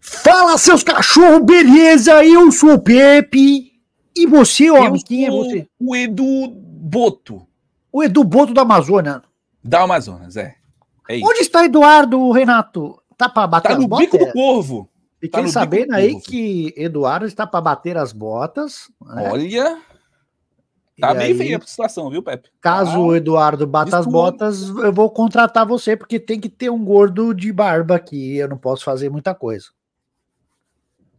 Fala, seus cachorro, beleza? Eu sou o Pepe. E você, homem, quem é você? O Edu Boto. O Edu Boto da Amazônia. Da Amazonas, é. é Onde está Eduardo, Renato? Tá para bater tá as botas? Tá no bico do corvo. Fiquei tá sabendo aí corvo. que Eduardo está para bater as botas. Né? Olha... Tá e bem aí, feia a situação, viu, Pepe? Caso ah, o Eduardo bata as botas, eu vou contratar você, porque tem que ter um gordo de barba aqui. Eu não posso fazer muita coisa.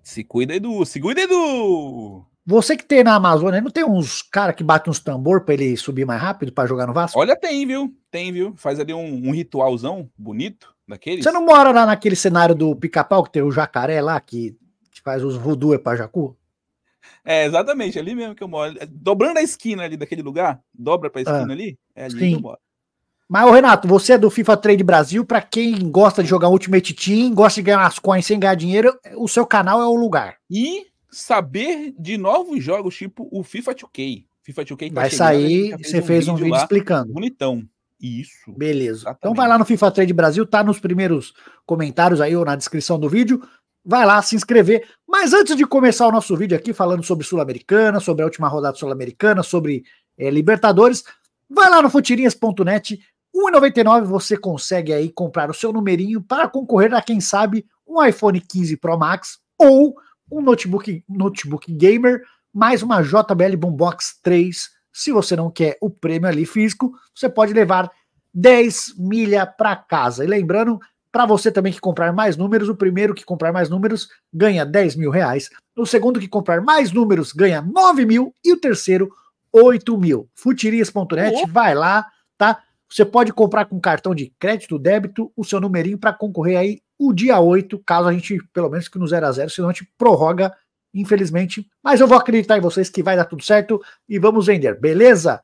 Se cuida, Edu. Se cuida, Edu. Você que tem na Amazônia, não tem uns cara que bate uns tambor para ele subir mais rápido para jogar no Vasco? Olha, tem, viu? Tem, viu? Faz ali um, um ritualzão bonito daqueles. Você não mora lá naquele cenário do pica-pau que tem o jacaré lá que, que faz os voodoo é para jacu? É, exatamente, ali mesmo que eu moro. Dobrando a esquina ali daquele lugar, dobra pra esquina ah, ali, é ali sim. que eu moro. Mas, ô Renato, você é do FIFA Trade Brasil. Para quem gosta de jogar Ultimate Team, gosta de ganhar umas coins sem ganhar dinheiro, o seu canal é o lugar. E saber de novos jogos, tipo o FIFA 2K. FIFA 2K tá Vai sair, você fez, fez um, um vídeo, explicando. Bonitão. Isso. Beleza. Então Exatamente. Então vai lá no FIFA Trade Brasil, tá nos primeiros comentários aí ou na descrição do vídeo. Vai lá se inscrever. Mas antes de começar o nosso vídeo aqui falando sobre Sul-Americana, sobre a última rodada Sul-Americana, sobre é, Libertadores, vai lá no futirinhas.net, 1,99 você consegue aí comprar o seu numerinho para concorrer a quem sabe um iPhone 15 Pro Max ou um notebook, notebook gamer mais uma JBL Boombox 3. Se você não quer o prêmio ali físico, você pode levar 10 milha para casa. E lembrando, para você também que comprar mais números, o primeiro que comprar mais números ganha 10 mil reais, o segundo que comprar mais números ganha 9 mil e o terceiro 8 mil. Futirias.net, oh. vai lá, tá? Você pode comprar com cartão de crédito, débito, o seu numerinho para concorrer aí o dia 8, caso a gente, pelo menos que no 0 a 0 senão a gente prorroga, infelizmente. Mas eu vou acreditar em vocês que vai dar tudo certo e vamos vender, beleza?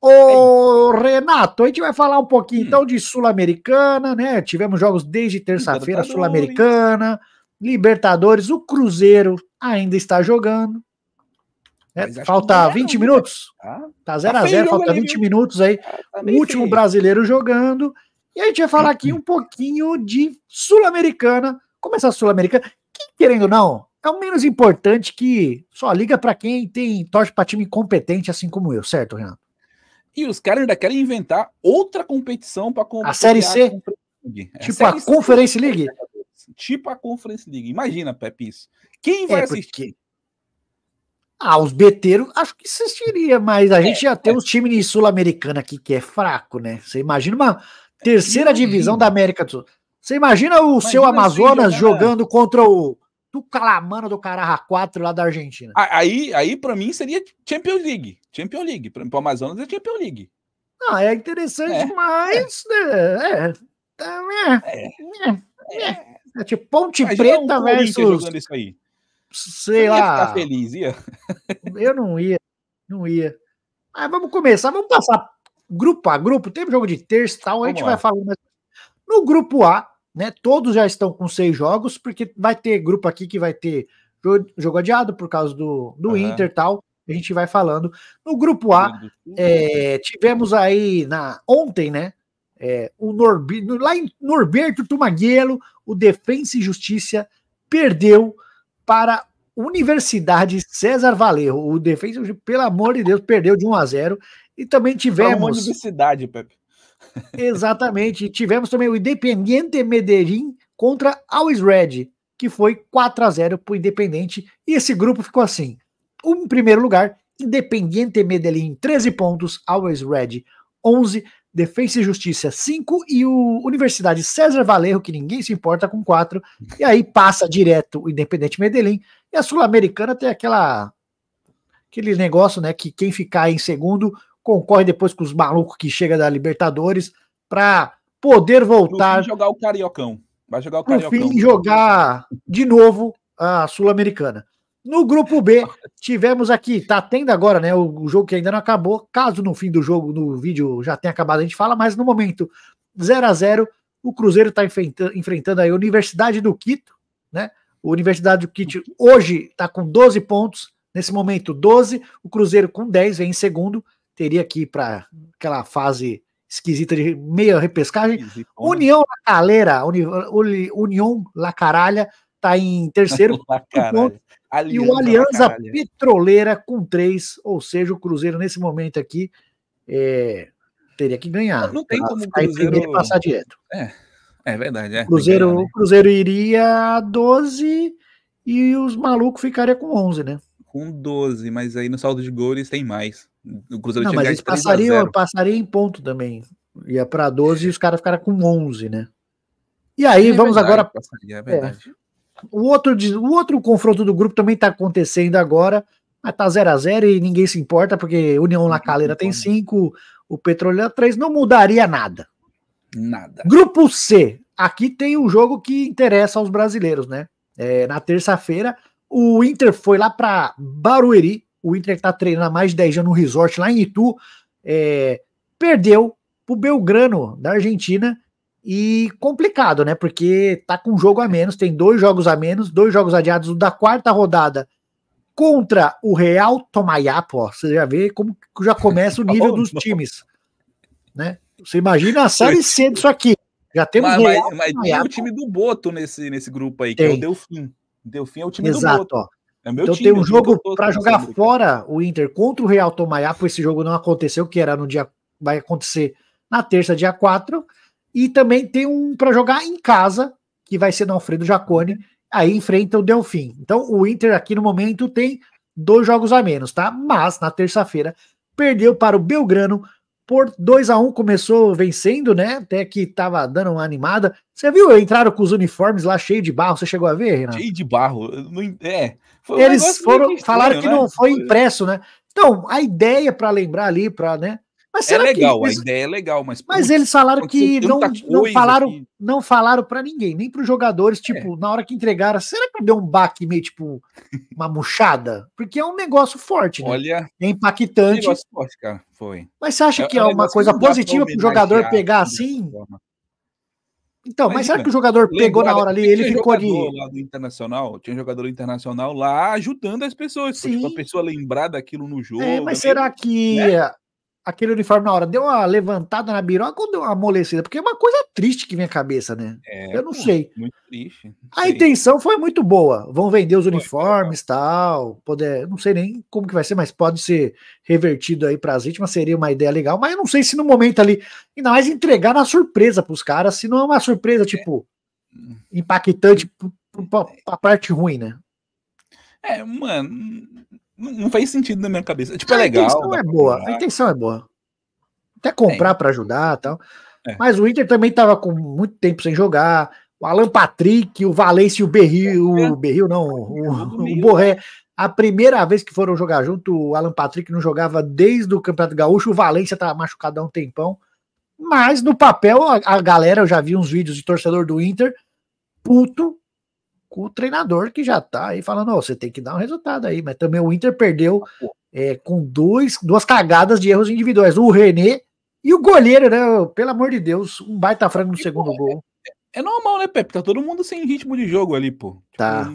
Ô, Renato, a gente vai falar um pouquinho hum. então de Sul-Americana, né? Tivemos jogos desde terça-feira, Sul-Americana, Libertadores, o Cruzeiro ainda está jogando, é, falta 20 né? minutos? Ah, tá 0x0, tá zero a zero, falta 20 minutos aí. Tá, tá último feio. brasileiro jogando. E a gente vai falar aqui hum. um pouquinho de Sul-Americana. Começar Sul-Americana, que querendo ou não, é o menos importante que só liga para quem tem torce para time competente, assim como eu, certo, Renato? E os caras ainda querem inventar outra competição para A Série C? A tipo a, a Conference League? É, tipo, tipo a Conference League. Imagina, Pepe, isso. Quem vai é assistir? Ah, os beteiros acho que existiria, mas a é, gente já tem um time sul americana aqui que é fraco, né? Você imagina uma terceira divisão da América do Sul. Você imagina o imagina seu Amazonas jogar... jogando contra o Tucalamano do Caraca 4 lá da Argentina. Aí, aí para mim seria Champions League. Champions League, para o Amazonas é Champions League. Ah, é interessante, é. mas é. É. É. É. É. é tipo Ponte Imagina Preta um versus jogando isso aí sei lá. Ia ficar feliz, ia? Eu não ia, não ia. Mas vamos começar, vamos passar grupo a grupo. Tem um jogo de terça e tal, vamos a gente lá. vai falando. No grupo A, né? Todos já estão com seis jogos, porque vai ter grupo aqui que vai ter jogo adiado por causa do, do uhum. Inter e tal. A gente vai falando. No grupo A, é, tivemos aí na ontem, né? É, o Norbi, lá em Norberto Tumaguelo, o Defensa e Justiça perdeu para Universidade César Valerro. O defesa pelo amor de Deus, perdeu de 1 a 0 e também tivemos. É uma universidade, Pepe. Exatamente. tivemos também o Independiente Medellín contra Always Red, que foi 4 a 0 para o Independente. E esse grupo ficou assim: em primeiro lugar, Independiente Medellín, 13 pontos, Always Red, 11. Defesa e Justiça 5 e o Universidade César Valerio, que ninguém se importa, com 4. E aí passa direto o Independente Medellín. E a Sul-Americana tem aquela aquele negócio, né, que quem ficar em segundo concorre depois com os malucos que chega da Libertadores para poder voltar jogar o Cariocão. Vai jogar o Cariocão. No fim jogar de novo a Sul-Americana. No grupo B, tivemos aqui, tá tendo agora, né? O, o, jogo que ainda não acabou. Caso no fim do jogo, no vídeo já tenha acabado, a gente fala, mas no momento 0 a 0 o Cruzeiro está enfrentando, enfrentando aí a Universidade do Quito, né? O Universidade do Quito hoje está com 12 pontos, nesse momento 12, o Cruzeiro com 10, vem em segundo, teria que ir para aquela fase esquisita de meia repescagem. Esquisito, né? União La Calera, Uni, União La Caralha, tá em terceiro. La Alianza, e o Aliança Petroleira com três, ou seja, o Cruzeiro nesse momento aqui é, teria que ganhar. Não, tem como o Cruzeiro passar direto. É, é verdade. É, Cruzeiro, ganhar, né? O Cruzeiro iria a 12 e os malucos ficariam com 11, né? Com 12, mas aí no saldo de gols tem mais. O Cruzeiro não, mas eles passariam, passariam em ponto também. Ia para 12 e os caras ficaram com 11, né? E aí, é vamos verdade, agora. Passaria, é, é verdade. É, o outro, o outro confronto do grupo também está acontecendo agora, mas tá 0 a 0 e ninguém se importa, porque União La Calera tem 5, o Petrolina 3, não mudaria nada. Nada. Grupo C. Aqui tem um jogo que interessa aos brasileiros, né? É, na terça-feira, o Inter foi lá para Barueri. O Inter que tá treinando há mais de 10 anos no resort lá em Itu. É, perdeu pro Belgrano da Argentina e complicado, né? Porque tá com um jogo a menos, tem dois jogos a menos, dois jogos adiados, o da quarta rodada contra o Real Tomayapo. Você já vê como já começa o tá nível oh, dos não. Tá times, né? Você imagina a série C disso aqui. Já temos mas, Real mas, mas tem o time do Boto nesse, nesse grupo aí, tem. que é o Delfim. Delfim é o time Exato, do Boto. Ó. É então time, tem um jogo para jogar fora o Inter contra o Real Tomayapo. Esse jogo não aconteceu, que era no dia. Vai acontecer na terça, dia 4. E também tem um para jogar em casa, que vai ser no Alfredo Jacone, aí enfrenta o Delfim. Então o Inter aqui no momento tem dois jogos a menos, tá? Mas na terça-feira perdeu para o Belgrano por 2 a 1 um, começou vencendo, né? Até que tava dando uma animada. Você viu? Entraram com os uniformes lá cheio de barro. Você chegou a ver, Renato? Cheio de barro. Não, é. Um Eles foram estranho, falaram que né? não foi impresso, né? Então, a ideia para lembrar ali, para, né, mas é legal, que... a ideia é legal, mas. Mas putz, eles falaram que não, não falaram, que... não falaram para ninguém, nem para os jogadores, é. tipo, é. na hora que entregaram, será que deu um baque meio tipo uma murchada? Porque é um negócio forte, né? Olha, é impactante. Um forte, cara, foi. Mas você acha é, que é, é uma coisa positiva para o jogador pegar assim? Então, mas, mas será que o jogador pegou na hora ali? Ele ficou ali. Lá do internacional, tinha jogador internacional lá ajudando as pessoas, Sim. Tipo, a pessoa lembrar daquilo no é, jogo. É, mas será que né? aquele uniforme na hora deu uma levantada na biroca ou deu uma amolecida? Porque é uma coisa triste que vem à cabeça, né? É, eu não sei. Muito triste. Não a intenção foi muito boa. Vão vender os uniformes e tal. Poder, não sei nem como que vai ser, mas pode ser revertido aí para as vítimas. Seria uma ideia legal. Mas eu não sei se no momento ali. Ainda mais entregar na surpresa para os caras, se não é uma surpresa, tipo, é. impactante para a parte ruim, né? É, mano, não, faz sentido na minha cabeça. Tipo, é a é legal. A intenção é boa. A intenção é boa. Até comprar para ajudar tal. É. Mas o Inter também estava com muito tempo sem jogar. O Alan Patrick, o Valência e o Berril. É. O é. Berril, não, o, é, o Borré. A primeira vez que foram jogar junto, o Alan Patrick não jogava desde o Campeonato Gaúcho. O Valência estava machucado há um tempão. Mas no papel, a, a galera, eu já vi uns vídeos de torcedor do Inter, puto com o treinador que já tá aí falando, oh, você tem que dar um resultado aí, mas também o Inter perdeu é, com dois, duas cagadas de erros individuais, o René e o goleiro, né, pelo amor de Deus, um baita frango no e, segundo pô, gol. É, é, normal, né, Pepe, tá todo mundo sem ritmo de jogo ali, pô. Tipo, tá.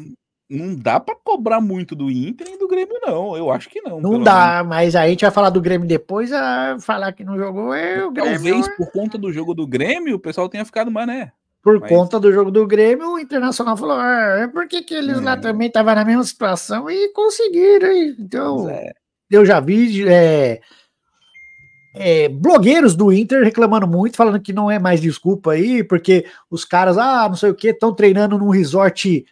não dá para cobrar muito do Inter e do Grêmio, não. Eu acho que não. Não dá, menos. mas a gente vai falar do Grêmio depois, a falar que não jogou é o Grêmio. Talvez por conta do jogo do Grêmio, o pessoal tenha ficado mané. Por Mas... conta do jogo do Grêmio, o Internacional falou: ah, é por que, que eles é. lá também estavam na mesma situação e conseguiram? Hein? Então, é. eu já vi é, é, blogueiros do Inter reclamando muito, falando que não é mais desculpa aí, porque os caras, ah, não sei o que, estão treinando num resort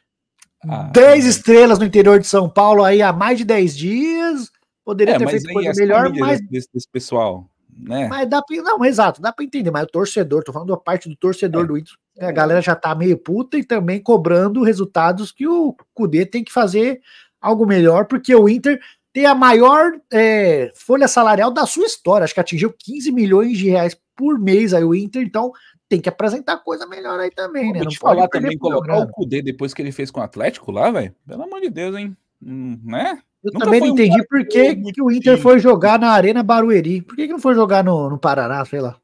ah, é. estrelas no interior de São Paulo aí há mais de 10 dias. Poderia é, ter feito coisa melhor, mas. Desse, desse, pessoal, né? Mas dá pra. Não, exato, dá para entender, mas o torcedor, tô falando da parte do torcedor é. do Inter, a galera já tá meio puta e também cobrando resultados que o Cudê tem que fazer algo melhor, porque o Inter tem a maior é, folha salarial da sua história. Acho que atingiu 15 milhões de reais por mês aí o Inter, então tem que apresentar coisa melhor aí também, né? Não te falar também, colocar o Cudê depois que ele fez com o Atlético lá, velho. Pelo amor de Deus, hein? Hum, né? Eu Nunca também não entendi um por que, que o Inter foi jogar na Arena Barueri. Por que, que não foi jogar no, no Paraná, sei lá?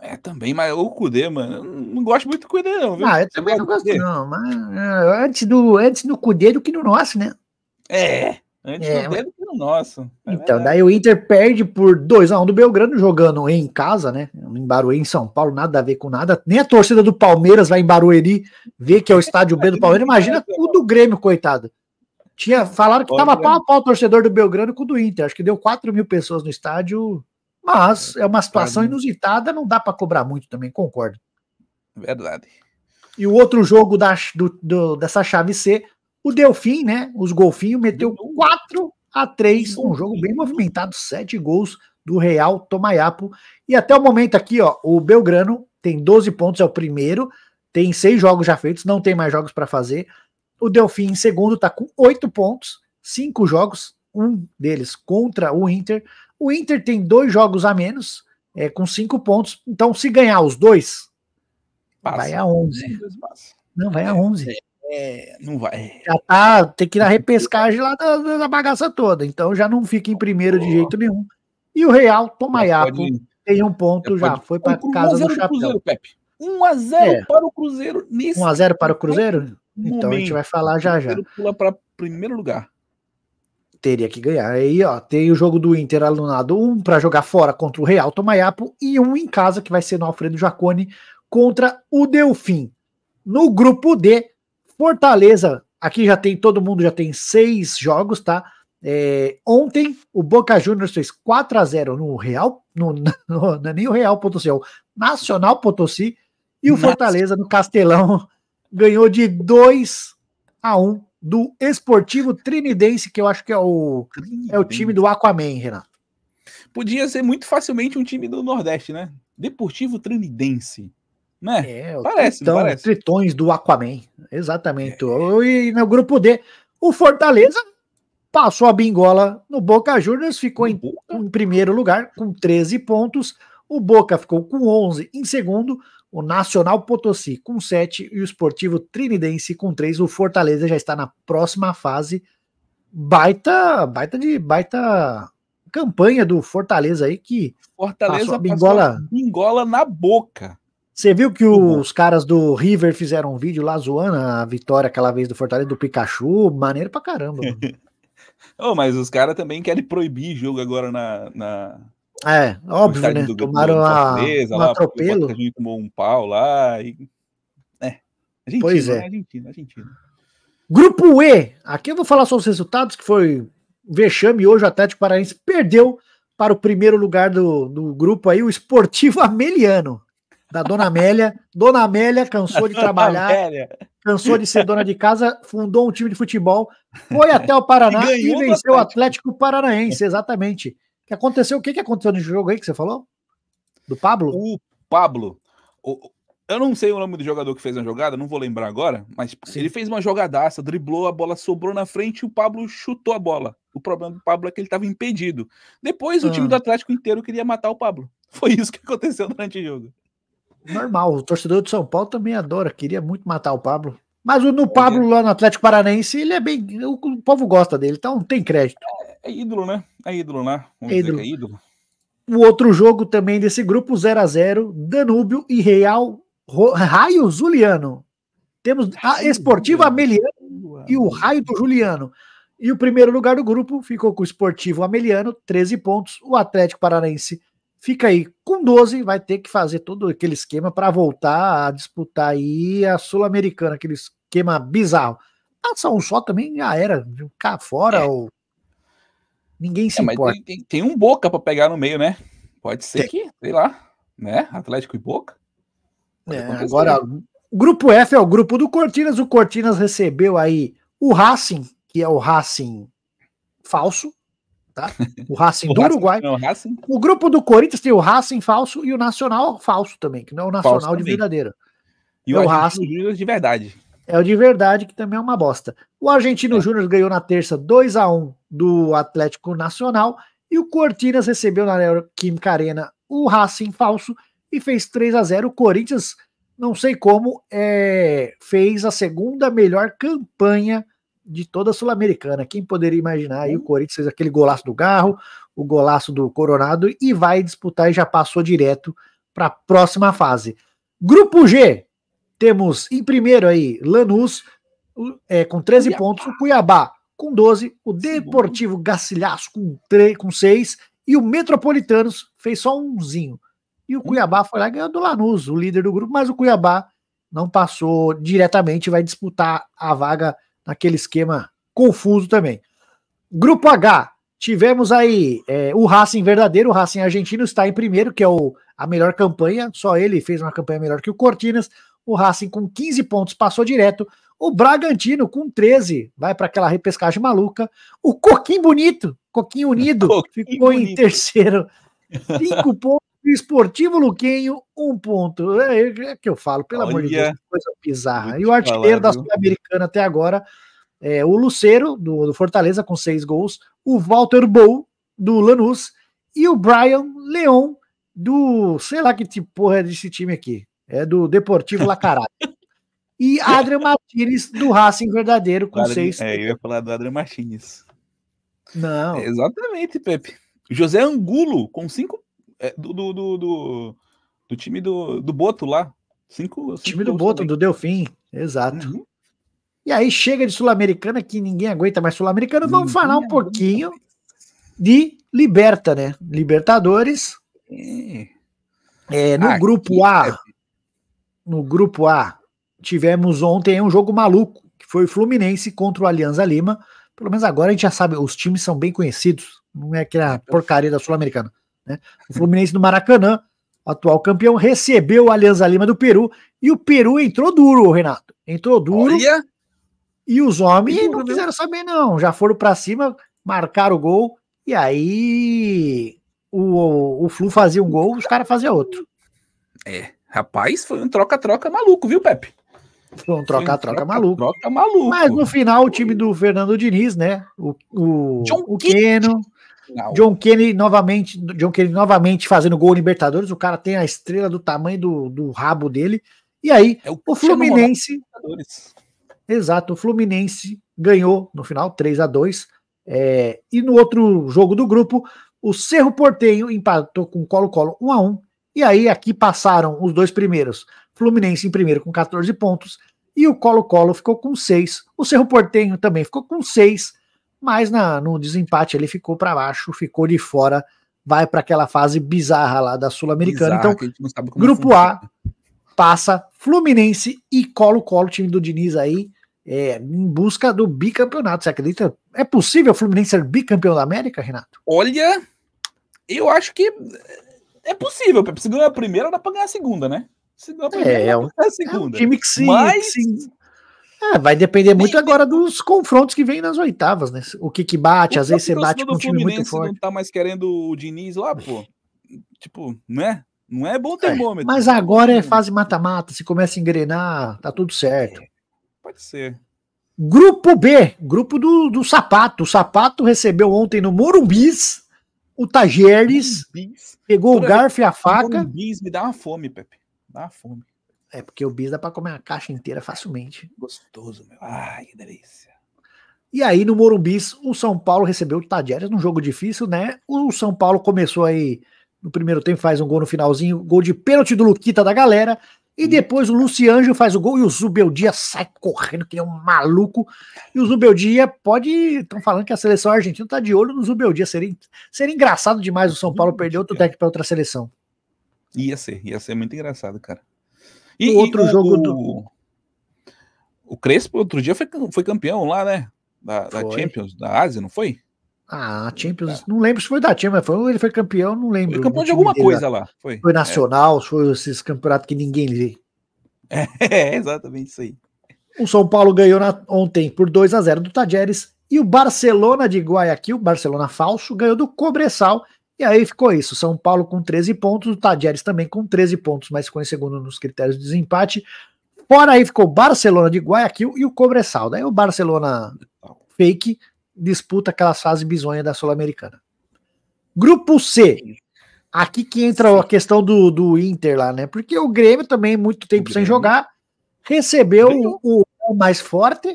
É, também, mas o cude, mano, eu não gosto muito do cude, não, viu? Ah, eu também não gosto, não, mas é, antes do, antes do Cudê do que no nosso, né? É, antes é, do Cudê do que no nosso. É então, verdade. daí o Inter perde por 2x1 um do Belgrano, jogando em casa, né? Em Barueri, em São Paulo, nada a ver com nada. Nem a torcida do Palmeiras vai em Barueri ver que é o estádio B do Palmeiras. Imagina o do Grêmio, coitado. Tinha, falaram que tava pau a pau o torcedor do Belgrano com o do Inter. Acho que deu 4 mil pessoas no estádio. Mas é uma situação inusitada, não dá para cobrar muito também, concordo. Verdade. E o outro jogo da, do, do, dessa chave C, o Delfim, né? Os golfinhos meteu 4 a 3 um jogo bem movimentado, sete gols do Real Tomayapo E até o momento aqui, ó, o Belgrano tem 12 pontos, é o primeiro, tem seis jogos já feitos, não tem mais jogos para fazer. O Delfim em segundo tá com oito pontos, cinco jogos, um deles contra o Inter, o Inter tem dois jogos a menos, é, com cinco pontos. Então, se ganhar os dois, passa. vai a 11. Não, vai a 11. É, é, não vai. Já tá, tem que ir na repescagem lá da, da, bagaça toda. Então, já não fica em primeiro de jeito nenhum. E o Real, Tomaiapo, pode... tem um ponto é, já. já foi para casa do Chapéu. Cruzeiro, Pepe. 1 a 0 é. para o Cruzeiro. Nesse 1 a 0 para o Cruzeiro? Momento. Então a gente vai falar já já. O Cruzeiro pula para primeiro lugar teria que ganhar. Aí, ó, tem o jogo do Inter alunado, um para jogar fora contra o Real Tomayapo e um em casa que vai ser no Alfredo Jacone contra o Delfim. No grupo D, Fortaleza, aqui já tem todo mundo já tem seis jogos, tá? É, ontem o Boca Juniors fez 4 a 0 no Real, no, no, não é nem o Real Potosí, é o Nacional Potosí e o Nossa. Fortaleza no Castelão ganhou de 2 a 1 do Esportivo Trinidense, que eu acho que é o, é o time do Aquaman, Renato. Podia ser muito facilmente um time do Nordeste, né? Deportivo Trinidense. Né? É, parece, tritão, parece. Tritões do Aquaman. Exatamente. É. E no grupo D, o Fortaleza passou a bingola no Boca Juniors, ficou em, em primeiro lugar com 13 pontos. O Boca ficou com 11 em segundo o Nacional Potosí com 7 e o Esportivo Trinidense com 3. O Fortaleza já está na próxima fase. Baita, baita de baita campanha do Fortaleza aí que Fortaleza bingola, bingola na boca. Você viu que uhum. os caras do River fizeram um vídeo lá zoando a vitória aquela vez do Fortaleza do Pikachu? Maneiro pra caramba. oh, mas os caras também querem proibir jogo agora na, na, é, óbvio, né? Tomaram a, um lá, atropelo. O tomou um pau lá. E... Né? Né? É. pois é. Argentina, Argentina. Grupo E. Aqui eu vou falar sobre os resultados, que foi vexame hoje. O Atlético Paranaense perdeu para o primeiro lugar do, do grupo aí, o Esportivo Ameliano, da Dona Amélia. Dona Amélia cansou de trabalhar, cansou de ser dona de casa, fundou um time de futebol, foi até o Paraná e, e venceu o Atlético Paranaense, exatamente que aconteceu? O que, que aconteceu no jogo aí que você falou? Do Pablo? O Pablo. O, eu não sei o nome do jogador que fez a jogada, não vou lembrar agora, mas Sim. ele fez uma jogadaça, driblou, a bola sobrou na frente e o Pablo chutou a bola. O problema do Pablo é que ele estava impedido. Depois ah. o time ah. do Atlético inteiro queria matar o Pablo. Foi isso que aconteceu durante o jogo. Normal, o torcedor de São Paulo também adora, queria muito matar o Pablo. Mas o no é. Pablo lá no Atlético Paranaense, ele é bem. O, o povo gosta dele, então não tem crédito é ídolo, né? É ídolo, né? Vamos é ídolo. é ídolo. O outro jogo também desse grupo, 0 a 0 Danúbio e Real Raio Zuliano. Temos a Ameliano e o Raio do Juliano. E o primeiro lugar do grupo ficou com o Esportivo Ameliano, 13 pontos. O Atlético Paranaense fica aí com 12, vai ter que fazer todo aquele esquema para voltar a disputar aí a Sul-Americana, aquele esquema bizarro. Tá só um só também, já era, cá fora é. ou Ninguém se é, importa. Tem, tem, tem, um Boca para pegar no meio, né? Pode ser tem. que, sei lá, né? Atlético e Boca. É, agora, grupo F é o grupo do Cortinas. O Cortinas recebeu aí o Racing, que é o Racing falso, tá? O Racing o do Racing, Uruguai. Não, o, Racing. o grupo do Corinthians tem o Racing falso e o Nacional falso também, que não é o Nacional falso de também. verdadeiro. E é o, Racing de verdade. É o de verdade, que também é uma bosta. O Argentino é. Júnior ganhou na terça 2 a 1 do Atlético Nacional. E o Cortinas recebeu na Neoquímica Arena o Racing falso e fez 3 a 0 O Corinthians, não sei como, é, fez a segunda melhor campanha de toda a Sul-Americana. Quem poderia imaginar? Aí o Corinthians fez aquele golaço do Garro, o golaço do Coronado e vai disputar e já passou direto para a próxima fase. Grupo G, temos em primeiro aí Lanús é, com 13 Cuiabá. pontos, o Cuiabá com 12, o Deportivo Sim. Gacilhaço com, 3, com 6 e o Metropolitanos fez só umzinho. E o hum. Cuiabá foi lá e ganhou do Lanús, o líder do grupo, mas o Cuiabá não passou diretamente, vai disputar a vaga naquele esquema confuso também. Grupo H, tivemos aí é, o Racing verdadeiro, o Racing argentino está em primeiro, que é o, a melhor campanha, só ele fez uma campanha melhor que o Cortinas. O Racing com 15 pontos passou direto, o Bragantino com 13 vai para aquela repescagem maluca. O Coquim Bonito, Coquim Unido, Coquim ficou bonito. em terceiro. 5 pontos. O Esportivo Luquinho, um ponto. É, é, é que eu falo, pelo Olha, amor de Deus, coisa bizarra. E o artilheiro falar, da Sul-Americana até agora é o Luceiro, do, do Fortaleza, com seis gols. O Walter Bou, do Lanús. E o Brian Leon, do sei lá que tipo porra é desse time aqui. É do Deportivo Lacarada. E Adrian Martins do Racing Verdadeiro com Adrian, seis. É, eu ia falar do Adrian Martins. Não. É, exatamente, Pepe. José Angulo com cinco. É, do, do, do, do, time do, do Boto lá. Cinco, cinco time do Boto, também. do Delfim. Exato. Uhum. E aí chega de Sul-Americana, que ninguém aguenta mais Sul-Americana. Vamos falar um pouquinho de Liberta, né? Libertadores. É, é ah, no grupo A. No grupo A, tivemos ontem um jogo maluco, que foi o Fluminense contra o Alianza Lima. Pelo menos agora a gente já sabe, os times são bem conhecidos, não é aquela porcaria da Sul-Americana. Né? O Fluminense do Maracanã, atual campeão, recebeu o Alianza Lima do Peru e o Peru entrou duro, Renato. Entrou duro. Olha. E os homens duro, não quiseram saber, não. Já foram para cima, marcaram o gol e aí o, o, o Flu fazia um gol, os caras faziam outro. É, rapaz, foi um troca-troca maluco, viu, Pepe? Foi um troca-troca maluco. Troca maluco. Mas no final o time do Fernando Diniz, né? O, o, John o Keno. Não. John Kennedy novamente, John Kennedy novamente fazendo gol Libertadores. O cara tem a estrela do tamanho do, do rabo dele. E aí, é o, o Fluminense. Exato, o Fluminense ganhou no final 3 a 2 é, E no outro jogo do grupo, o Cerro Portenho empatou com o Colo-Colo 1 a 1 E aí, aqui passaram os dois primeiros: Fluminense em primeiro com 14 pontos e o Colo-Colo ficou com 6. O Cerro Portenho também ficou com 6, mas na, no desempate ele ficou para baixo, ficou de fora, vai para aquela fase bizarra lá da Sul-Americana. Então, grupo A passa Fluminense e Colo-Colo, time do Diniz aí, é, em busca do bicampeonato. Você acredita? É possível o Fluminense ser bicampeão da América, Renato? Olha, eu acho que é possível. Se ganhar a primeira, dá para ganhar a segunda, né? Se não é, é, um, a segunda. É um time que sim. Mas... Que sim. É, vai depender muito Bem, agora dos confrontos que vem nas oitavas, né? O que que bate, às vezes você bate com um time Fluminense muito forte. não tá mais querendo o Diniz lá, pô. Tipo, né? Não é bom termômetro. É, mas agora é hum. fase mata-mata, se começa a engrenar, tá tudo certo. É, pode ser. Grupo B, grupo do, do Sapato. O Sapato recebeu ontem no Morumbis o Tajeres, pegou o garfo e a faca. Morumbis me dá uma fome, Pepe. Dá uma fome. É, porque o bis dá pra comer uma caixa inteira facilmente. Gostoso, meu. Ai, que delícia. E aí, no Morumbi, o São Paulo recebeu o Tadieres num jogo difícil, né? O São Paulo começou aí no primeiro tempo, faz um gol no finalzinho, gol de pênalti do Luquita da galera. E depois o Lucianjo faz o gol e o Zubeldia sai correndo, que é um maluco. E o Zubeldia pode. Estão falando que a seleção argentina está de olho no Zubeldia. Seria, seria engraçado demais o São Paulo perder outro técnico para outra seleção. Ia ser, ia ser muito engraçado, cara. E, o outro e jogo o, do. O Crespo, outro dia, foi, foi campeão lá, né? Da, da Champions, da Ásia, não foi? Ah, Champions, tá. não lembro se foi da Champions, foi, ele foi campeão, não lembro. Foi campeão de alguma coisa lá. Foi, foi é. nacional, é. foi esses campeonatos que ninguém lê. É, é, exatamente isso aí. O São Paulo ganhou na, ontem por 2 a 0 do Tajeres e o Barcelona de Guayaquil, Barcelona falso, ganhou do Cobressal e aí ficou isso: São Paulo com 13 pontos, o Tadieres também com 13 pontos, mas com em segundo nos critérios de desempate. Fora aí ficou Barcelona de Guayaquil e o Cobressal. Daí o Barcelona fake disputa aquela fase bizonha da Sul-Americana. Grupo C. Aqui que entra a questão do, do Inter lá, né? Porque o Grêmio também, muito tempo sem jogar, recebeu o, o, mais forte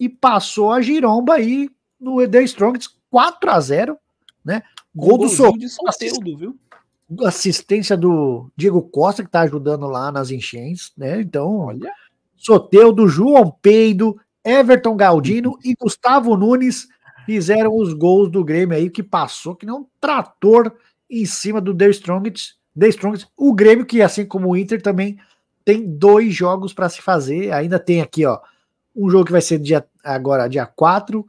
e passou a giromba aí no The Strongest 4 a 0 né? Gol, do Sol. viu? Assistência do Diego Costa, que tá ajudando lá nas enchentes, né? Então, olha. Soteudo, João Peido, Everton Galdino e Gustavo Nunes fizeram os gols do Grêmio aí, que passou que nem um trator em cima do The Strongest. The Strongest. O Grêmio, que assim como o Inter, também tem dois jogos para se fazer. Ainda tem aqui, ó, um jogo que vai ser dia, agora, dia 4,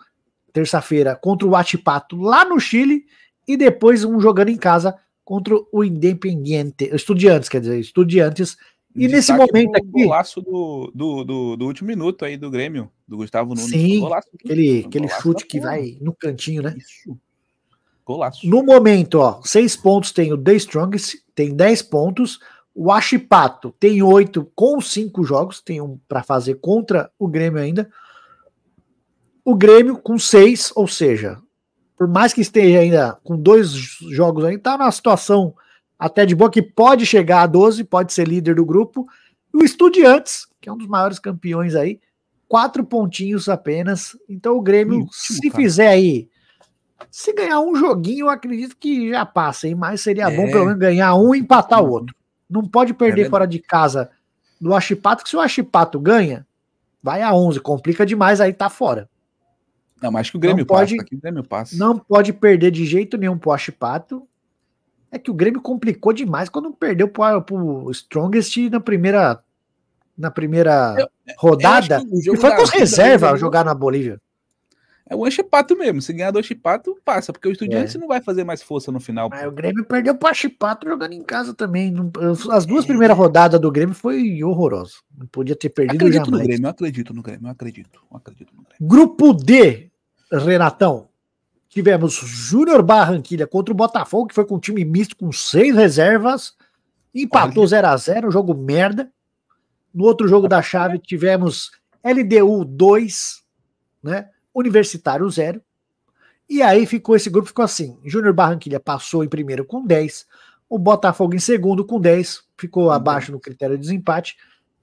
terça-feira, contra o Atipato, lá no Chile e depois um jogando em casa contra o Independiente, Estudiantes, quer dizer, Estudiantes. E nesse momento do, aqui. Golaço do, do, do, do, último minuto aí do Grêmio, do Gustavo Nunes. Sim, golaço, aquele, golaço aquele chute que vai no cantinho, né? Isso. Golaço. No momento, ó, seis pontos tem o The Strongest, tem dez pontos. O Achipato tem oito com cinco jogos, tem um para fazer contra o Grêmio ainda. O Grêmio com seis, ou seja, por mais que esteja ainda com dois jogos ainda, está numa situação até de boa que pode chegar a 12, pode ser líder do grupo. E o Estudiantes, que é um dos maiores campeões aí, quatro pontinhos apenas. Então o Grêmio, Último, se cara. fizer aí, se ganhar um joguinho, eu acredito que já passa, hein? Mas seria é. bom pelo menos ganhar um e empatar o uhum. outro. Não pode perder é fora de casa do Achipato, que se o Achipato ganha, vai a 11, complica demais, aí tá fora. Não, mas acho que o Grêmio não pode, passa. Aqui o Grêmio passa. Não pode perder de jeito nenhum pro Acho Pato. É que o Grêmio complicou demais quando perdeu pro, pro Strongest na primeira na primeira eu, é, rodada. Eu e foi com reserva jogar na Bolívia. É o antepato mesmo. Se ganhar do antepato, passa, porque o Estudiantes é. não vai fazer mais força no final. Ah, o Grêmio perdeu pro antepato jogando em casa também. As duas é. primeiras rodadas do Grêmio foi horroroso. Não podia ter perdido acredito jamais. No Grêmio, acredito no Grêmio, acredito, acredito no Grêmio. Grupo D, Renatão. Tivemos Júnior Barranquilha contra o Botafogo, que foi com um time misto com seis reservas. Empatou 0x0, jogo merda. No outro jogo da chave tivemos LDU 2, né? Universitário zero. E aí ficou esse grupo ficou assim: Júnior Barranquilha passou em primeiro com 10, o Botafogo em segundo com 10, ficou uhum. abaixo no critério de desempate.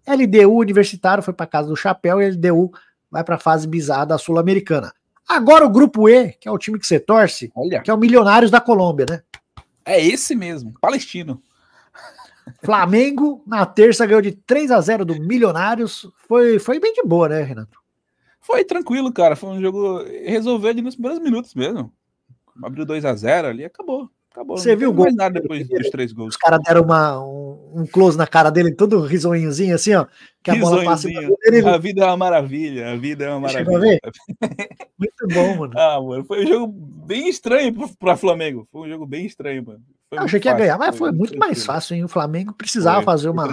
LDU Universitário foi para casa do Chapéu e LDU vai para a fase bizarra da Sul-Americana. Agora o grupo E, que é o time que você torce, Olha. que é o Milionários da Colômbia, né? É esse mesmo, palestino. Flamengo na terça ganhou de 3 a 0 do Milionários. Foi, foi bem de boa, né, Renato? Foi tranquilo, cara. Foi um jogo. Resolveu ali nos primeiros minutos mesmo. Abriu 2 a 0 ali, acabou. Acabou. Você não viu o gol? nada depois dos três gols. Os caras deram uma, um, um, close na cara dele, todo risonhozinho assim, ó. Que a bola passa tá ele... A vida é uma maravilha, a vida é uma Deixa maravilha. Muito bom, mano. Ah, mano, foi um jogo bem estranho para Flamengo. Foi um jogo bem estranho, mano. Foi eu achei que ia ganhar, mas foi, foi muito, mais fácil, hein? O Flamengo precisava foi, fazer uma,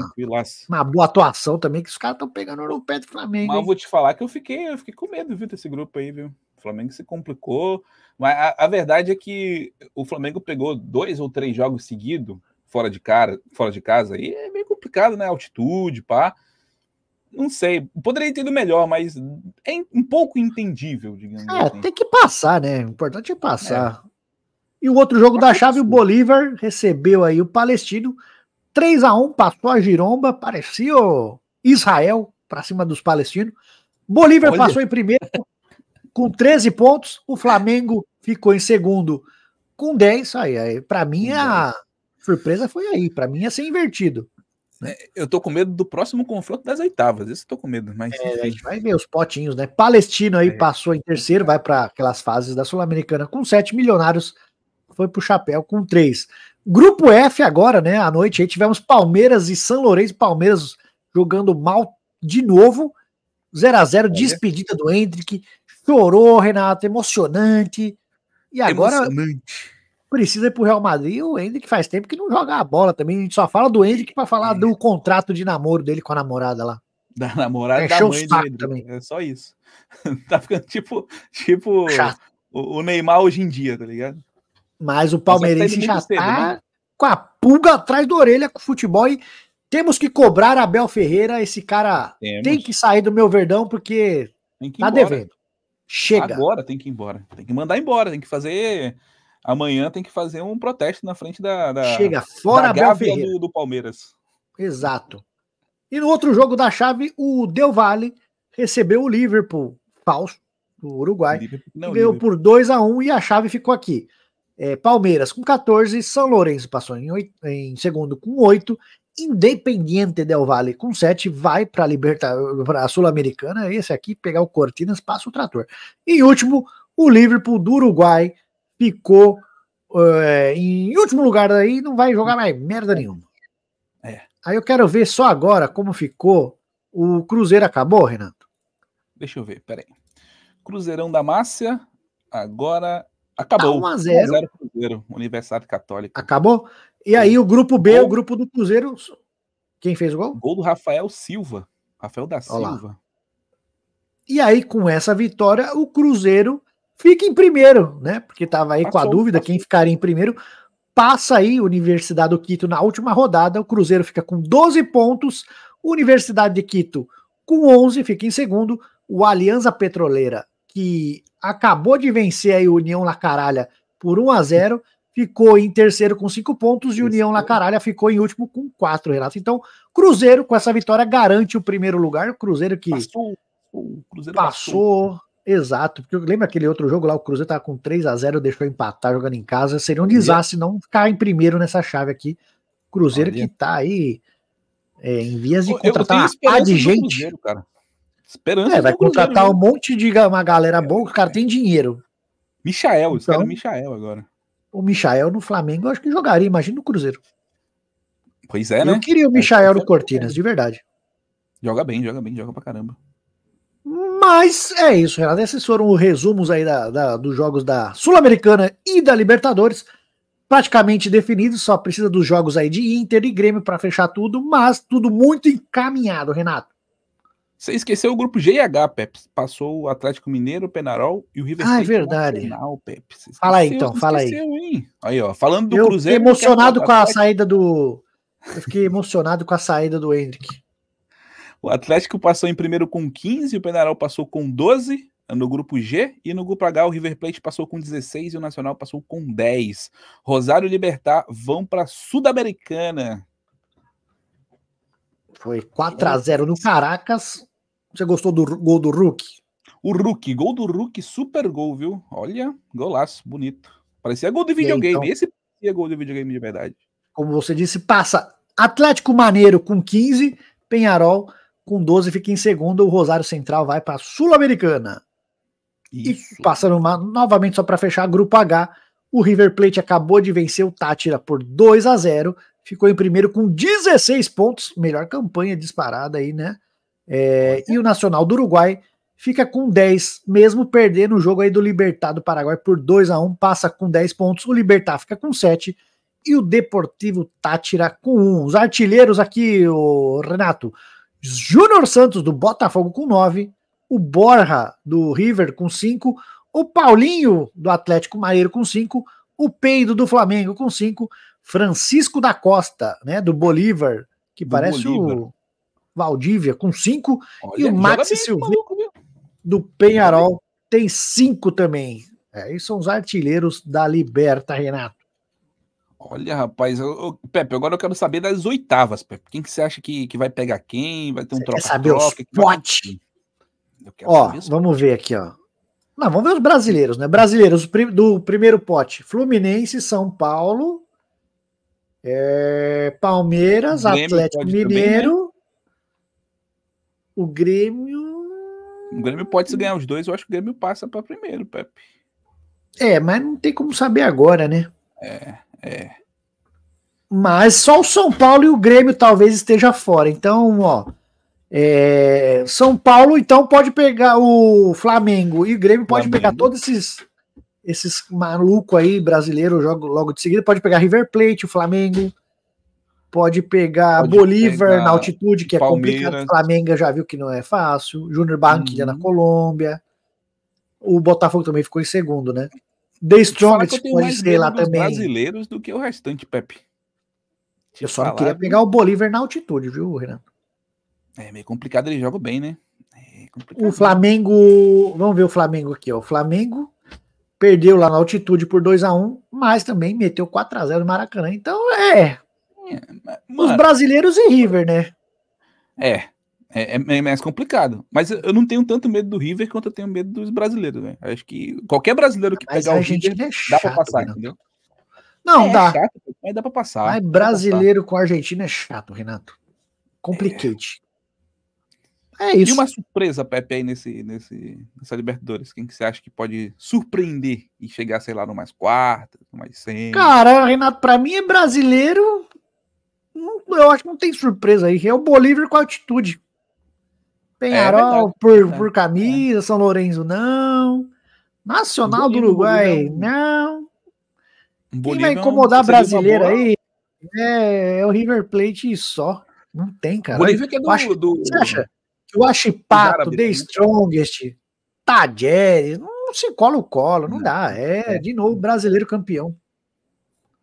uma boa atuação também, que os caras estão pegando no pé do Flamengo. Mas hein? eu vou te falar que eu fiquei, eu fiquei com medo, viu, desse grupo aí, viu? O Flamengo se complicou. Mas a, a verdade é que o Flamengo pegou dois ou três jogos seguidos fora de cara, fora de casa, e é meio complicado, né? Altitude, pá. Não sei, poderia ter ido melhor, mas é um pouco entendível, digamos. É, assim. tem que passar, né? O importante é passar. É. E o outro jogo é da chave, o assim. Bolívar recebeu aí o Palestino. 3 a 1 passou a giromba, parecia Israel para cima dos palestinos. Bolívar Olha. passou em primeiro com 13 pontos, o Flamengo ficou em segundo com 10. Aí, aí para mim a surpresa foi aí, para mim ia ser invertido. É, eu tô com medo do próximo confronto das oitavas, isso eu tô com medo, mas é, a gente vai ver os potinhos, né? Palestino aí é. passou em terceiro, vai para aquelas fases da Sul-Americana com 7 milionários foi pro chapéu com três. Grupo F agora, né? À noite aí tivemos Palmeiras e São Lourenço. Palmeiras jogando mal de novo. 0 a 0 despedida do Hendrick. Chorou, Renato, emocionante. E agora emocionante. precisa ir pro Real Madrid. O Hendrick faz tempo que não joga a bola também. A gente só fala do Hendrick para falar é. do contrato de namoro dele com a namorada lá. Da namorada é, da mãe Também. É só isso. tá ficando tipo, tipo o Neymar hoje em dia, tá ligado? Mas o palmeirense já está né? com a pulga atrás da orelha com o futebol e temos que cobrar Abel Ferreira. Esse cara temos. tem que sair do meu verdão porque tá devendo. Chega. Agora tem que ir embora. Tem que mandar embora, tem que fazer. Amanhã tem que fazer um protesto na frente da. da Chega, fora da Abel Ferreira. Do, do Palmeiras. Exato. E no outro jogo da chave, o Del Valle recebeu o Liverpool, falso, do Uruguai. Não, ganhou Liverpool. por 2 a 1 um, e a chave ficou aqui. É, Palmeiras com 14, São Lourenço passou em, 8, em segundo com 8, Independiente Del Valle com 7, vai para a Sul-Americana. Esse aqui, pegar o Cortinas, passa o trator. Em último, o Liverpool do Uruguai ficou é, em último lugar daí, não vai jogar mais merda nenhuma. É. Aí eu quero ver só agora como ficou. O Cruzeiro acabou, Renato? Deixa eu ver, peraí. Cruzeirão da Márcia, agora Acabou. 1 tá a 0. 1 a 0 Cruzeiro, Universidade Católica. Acabou? E aí o grupo B, gol. o grupo do Cruzeiro, quem fez o gol? Gol do Rafael Silva. Rafael da Silva. E aí com essa vitória, o Cruzeiro fica em primeiro, né? Porque tava aí passou, com a dúvida passou. quem ficaria em primeiro. Passa aí Universidade do Quito na última rodada, o Cruzeiro fica com 12 pontos, Universidade de Quito com 11 fica em segundo, o Aliança Petroleira que acabou de vencer aí o União La Caralha por 1 a 0 ficou em terceiro com cinco pontos e União La Caralha ficou em último com quatro, Renato. Então, Cruzeiro com essa vitória garante o primeiro lugar. O Cruzeiro que passou, o Cruzeiro passou, passou. Exato, porque lembra aquele outro jogo lá, o Cruzeiro estava com 3 a 0 deixou empatar jogando em casa. Seria um desastre não ficar em primeiro nessa chave aqui. Cruzeiro Olha. que está aí é, em vias de contratar uma de gente. Cruzeiro, cara. Esperança. É, vai contratar um monte de uma galera é, boa, que o cara tem dinheiro. Michael, é então, o Michael agora. O Michael no Flamengo eu acho que jogaria, imagina no Cruzeiro. Pois é, né? Eu queria o é, Michael no Cortinas, de verdade. Joga bem, joga bem, joga pra caramba. Mas é isso, Renato. Esses foram os resumos aí da, da dos jogos da Sul-Americana e da Libertadores. Praticamente definidos, só precisa dos jogos aí de Inter e Grêmio para fechar tudo, mas tudo muito encaminhado, Renato. Você esqueceu o grupo G e H, Peps. Passou o Atlético Mineiro, o Penarol e o River Plate. Ah, é verdade. Nacional, Pepe. fala aí, então, fala esqueceu, aí. Hein? Aí, ó, falando do eu Cruzeiro. Fiquei emocionado com a Atlético... saída do. Eu fiquei emocionado com a saída do Hendrick. O Atlético passou em primeiro com 15, o Penarol passou com 12 no grupo G e no grupo H o River Plate passou com 16 e o Nacional passou com 10. Rosário e Libertar vão para Sul-Americana. Foi 4 a 0 no Caracas você gostou do gol do Hulk? O Hulk, gol do Hulk, super gol, viu? Olha, golaço, bonito. Parecia gol de videogame. Aí, então, Esse parecia gol de videogame de verdade. Como você disse, passa Atlético Maneiro com 15, Penharol com 12 fica em segundo. O Rosário Central vai para Sul-Americana. E passando uma, novamente só para fechar, Grupo H, o River Plate acabou de vencer o Tátira por 2 a 0, ficou em primeiro com 16 pontos, melhor campanha disparada aí, né? É, e o Nacional do Uruguai fica com 10, mesmo perdendo o jogo aí do Libertar do Paraguai por 2 a 1 passa com 10 pontos, o Libertar fica com 7 e o Deportivo Tátira com 1. Os artilheiros aqui, o Renato, Júnior Santos do Botafogo com 9, o Borja do River com 5, o Paulinho do Atlético Maneiro com 5, o Peido do Flamengo com 5, Francisco da Costa, né, do Bolívar, que do parece Bolívar. o Valdívia com cinco e o Max Silva do Penharol tem cinco também. É, e são os artilheiros da Liberta, Renato. Olha, rapaz, eu, eu, Pepe, agora eu quero saber das oitavas, Pepe. Quem que você acha que, que vai pegar quem? Vai ter um troca-troca? Quer saber Que Ó, vamos ver aqui, ó. Não, vamos ver os brasileiros, né? Brasileiros do primeiro pote: Fluminense, São Paulo, é, Palmeiras, Atlético né? Mineiro, também, o Grêmio. O Grêmio pode se ganhar os dois, eu acho que o Grêmio passa para primeiro, Pepe. É, mas não tem como saber agora, né? É, é. Mas só o São Paulo e o Grêmio talvez esteja fora. Então, ó. É... São Paulo, então, pode pegar o Flamengo e o Grêmio pode Flamengo. pegar todos esses esses malucos aí brasileiros logo, logo de seguida. Pode pegar River Plate, o Flamengo, pode pegar pode Bolívar pegar na altitude, que é Palmeiras. é complicado. Flamengo já viu que não é fácil. Júnior Barranquilla na uhum. Colômbia. O Botafogo também ficou em segundo, né? The Strongest pode ser lá também. brasileiros do que o restante, Pepe. eu só queria pegar o Bolívar na altitude, viu, Renato? É meio complicado, ele joga bem, né? É o Flamengo, vamos ver o Flamengo aqui, ó. O Flamengo perdeu lá na altitude por 2 a 1 um, mas também meteu 4 a 0 no Maracanã. Então, é, é, mano, Os brasileiros e River, né? É, é, é, é mais complicado. Mas eu não tenho tanto medo do River quanto eu tenho medo dos brasileiros, velho. Acho que qualquer brasileiro que pegar o River é chato, dá pra passar, Renato. entendeu? Não, é, dá. É chato, mas dá pra passar. Mas brasileiro passar. com Argentina é chato, Renato. Complicate. É. isso. E uma surpresa, Pepe, aí nesse, nesse, nessa Libertadores? Quem que você acha que pode surpreender e chegar, sei lá, no mais quarto, no mais cem? Cara, Renato, pra mim é brasileiro eu acho que não tem surpresa aí. É o Bolívar com altitude. Penharol é por, né? por camisa, é. São Lourenço não. Nacional do, do Uruguai, é não. Bolívia, Quem vai é incomodar brasileiro aí é, é, o River Plate só. Não tem, cara. Bolívia que é do, acho, do, do, Você acha o Achipato, The né? Strongest, Tadjeres, não se cola o colo, não, não hum. dá. É, é, de novo, brasileiro campeão.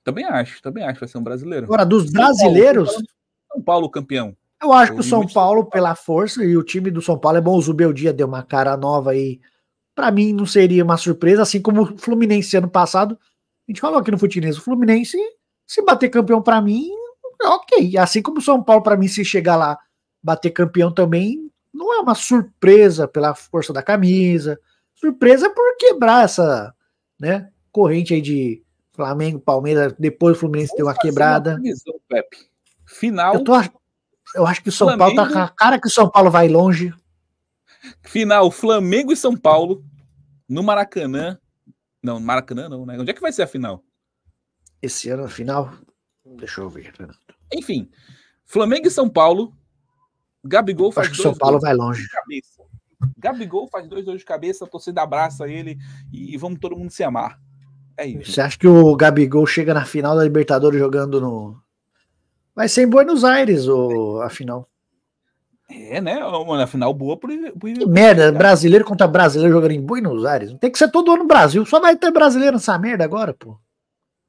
Também acho, também acho que vai ser um brasileiro. Agora, dos brasileiros. São Paulo, São Paulo campeão. Eu acho que o São Paulo, pela força, e o time do São Paulo é bom. O Zubeldia deu uma cara nova aí. Para mim, não seria uma surpresa, assim como o Fluminense ano passado. A gente falou aqui no Futinense. O Fluminense, se bater campeão para mim, ok. Assim como o São Paulo, para mim, se chegar lá, bater campeão também, não é uma surpresa pela força da camisa. Surpresa por quebrar essa né, corrente aí de Flamengo, Palmeiras, depois o Fluminense Vamos deu uma quebrada. Uma Pepe. Final. Eu, tô, eu acho que o São Flamengo... Paulo tá com a cara que o São Paulo vai longe. Final Flamengo e São Paulo no Maracanã. Não, Maracanã não, né? Onde é que vai ser a final? Esse ano a final. Deixa eu ver, Renato. Enfim, Flamengo e São Paulo. Gabigol faz acho que o São Paulo vai longe. Gabigol faz dois dois de cabeça, a torcida abraça ele e vamos todo mundo se amar. É isso. Você acha que o Gabigol chega na final da Libertadores jogando no. Vai ser em Buenos Aires, o... a final. É, né? Uma final boa por. por... merda, brasileiro contra brasileiro jogando em Buenos Aires. tem que ser todo ano no Brasil. Só vai ter brasileiro nessa merda agora, pô.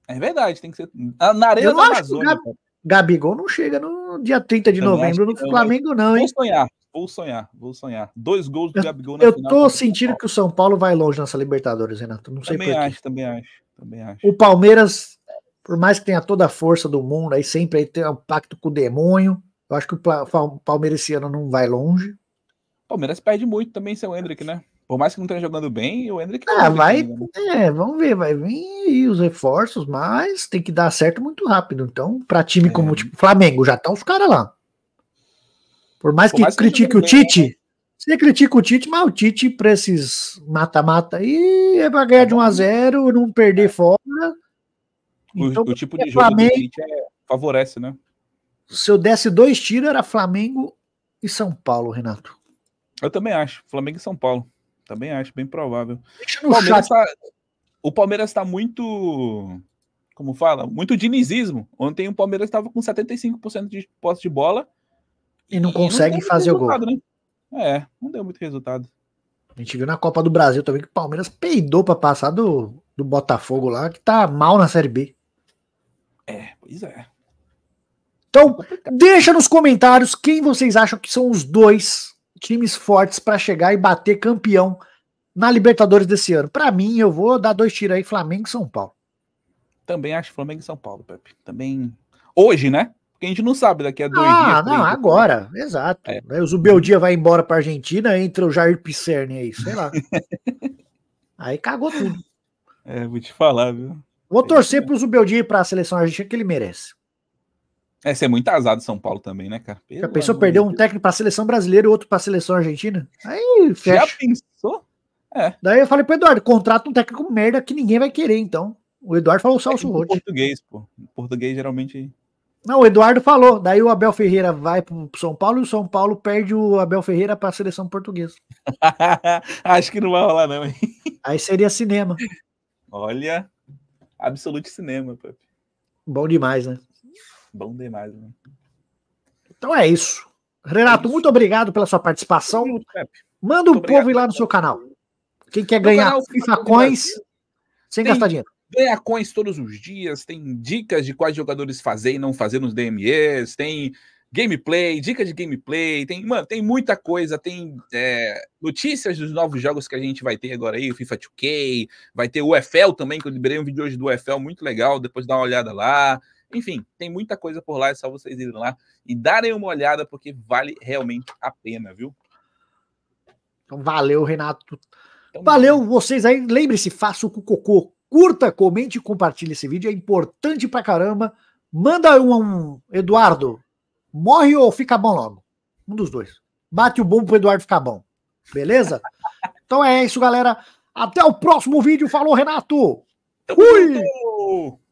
É verdade, tem que ser. Ah, na areia Eu da Amazônia. Gabigol não chega no dia 30 de Eu novembro no Flamengo, não, hein? Vamos sonhar, vou sonhar, vou sonhar. Dois gols do Gabigol na eu final. Eu tô sentindo que o São Paulo vai longe nessa Libertadores, Renato. Não sei também por acho, quê. também acho, também acho. O Palmeiras, por mais que tenha toda a força do mundo, aí sempre aí tem um pacto com o demônio. Eu acho que o Palmeiras esse ano não vai longe. O Palmeiras perde muito também seu Hendrick, né? Por mais que não esteja jogando bem, o Hendrick. Ah, vai. né? É, vamos ver, vai vir os reforços, mas tem que dar certo muito rápido. Então, para time é. como tipo Flamengo, já estão os caras lá. Por mais que, Por mais que critique o né? Tite, você critica o Tite, mas o Tite, para esses mata-mata aí, é para ganhar de 1x0, tá não perder é. fora. O, então, o tipo de é jogo Flamengo, do Tite é, favorece, né? Se eu desse dois tiros, era Flamengo e São Paulo, Renato. Eu também acho. Flamengo e São Paulo. Também acho, bem provável. Palmeiras tá, o Palmeiras está muito. Como fala? Muito dinizismo. Ontem o Palmeiras estava com 75% de posse de bola e não consegue fazer o gol. Né? É, não deu muito resultado. A gente viu na Copa do Brasil também que o Palmeiras peidou para passar do, do Botafogo lá, que tá mal na Série B. É, pois é. Então, é deixa nos comentários quem vocês acham que são os dois times fortes para chegar e bater campeão na Libertadores desse ano. Para mim, eu vou dar dois tiros aí, Flamengo e São Paulo. Também acho Flamengo e São Paulo, Pepe. Também hoje, né? Porque a gente não sabe daqui a dois ah, dias. Ah, não, dias. agora, exato. É. Aí né, o Zubeldia vai embora para Argentina, entra o Jair Pisserni aí, sei lá. aí cagou tudo. É, vou te falar, viu? Vou é. torcer pro Zubeldia ir pra seleção argentina que ele merece. É, você é muito azado São Paulo também, né, cara? Pelo Já pensou perder um técnico pra seleção brasileira e outro pra seleção argentina? Aí fecha. Já pensou? É. Daí eu falei pro Eduardo, contrata um técnico merda que ninguém vai querer, então. O Eduardo falou o Celso Rotti. Português, pô. Português geralmente não, o Eduardo falou. Daí o Abel Ferreira vai para o São Paulo e o São Paulo perde o Abel Ferreira para a seleção portuguesa. Acho que não vai rolar, não, hein? Aí seria cinema. Olha, absoluto cinema, papi. Bom demais, né? Bom demais, né? Então é isso. Renato, é isso. muito obrigado pela sua participação. Muito, Manda o um povo ir lá no seu canal. Quem quer ganhar FIFA sem Tem... gastar dinheiro. Ganha coins todos os dias, tem dicas de quais jogadores fazer e não fazer nos DMEs, tem gameplay, dicas de gameplay, tem, mano, tem muita coisa, tem é, notícias dos novos jogos que a gente vai ter agora aí, o FIFA 2K, vai ter o UFL também, que eu liberei um vídeo hoje do UFL muito legal, depois dá uma olhada lá. Enfim, tem muita coisa por lá, é só vocês irem lá e darem uma olhada, porque vale realmente a pena, viu? Então, valeu, Renato. Então, valeu, vocês aí. Lembre-se, faça o cocô Curta, comente e compartilhe esse vídeo, é importante pra caramba. Manda um, um Eduardo, morre ou fica bom logo? Um dos dois. Bate o bom pro Eduardo ficar bom. Beleza? Então é isso, galera. Até o próximo vídeo. Falou, Renato. Fui!